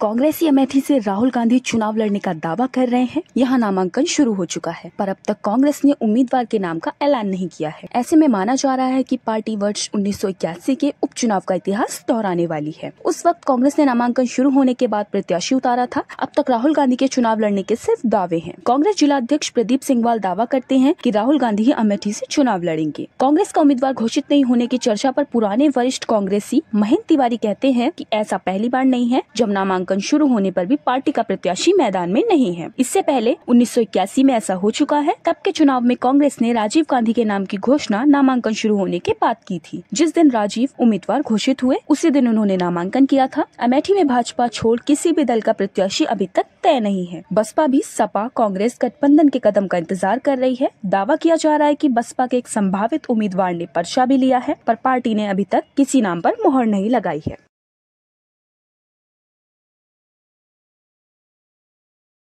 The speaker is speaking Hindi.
कांग्रेसी अमेठी से राहुल गांधी चुनाव लड़ने का दावा कर रहे हैं यहाँ नामांकन शुरू हो चुका है पर अब तक कांग्रेस ने उम्मीदवार के नाम का ऐलान नहीं किया है ऐसे में माना जा रहा है कि पार्टी वर्ष उन्नीस के उपचुनाव का इतिहास दोहराने वाली है उस वक्त कांग्रेस ने नामांकन शुरू होने के बाद प्रत्याशी उतारा था अब तक राहुल गांधी के चुनाव लड़ने के सिर्फ दावे है कांग्रेस जिला अध्यक्ष प्रदीप सिंहवाल दावा करते हैं की राहुल गांधी ही अमेठी ऐसी चुनाव लड़ेंगे कांग्रेस का उम्मीदवार घोषित नहीं होने की चर्चा आरोप पुराने वरिष्ठ कांग्रेसी महेंद्र तिवारी कहते हैं की ऐसा पहली बार नहीं है जब नामांकन नामांकन शुरू होने पर भी पार्टी का प्रत्याशी मैदान में नहीं है इससे पहले उन्नीस में ऐसा हो चुका है तब के चुनाव में कांग्रेस ने राजीव गांधी के नाम की घोषणा नामांकन शुरू होने के बाद की थी जिस दिन राजीव उम्मीदवार घोषित हुए उसी दिन उन्होंने नामांकन किया था अमेठी में भाजपा छोड़ किसी भी दल का प्रत्याशी अभी तक तय नहीं है बसपा भी सपा कांग्रेस गठबंधन के कदम का इंतजार कर रही है दावा किया जा रहा है कि बसपा के एक संभावित उम्मीदवार ने पर्चा भी लिया है पर पार्टी ने अभी तक किसी नाम पर मोहर नहीं लगाई है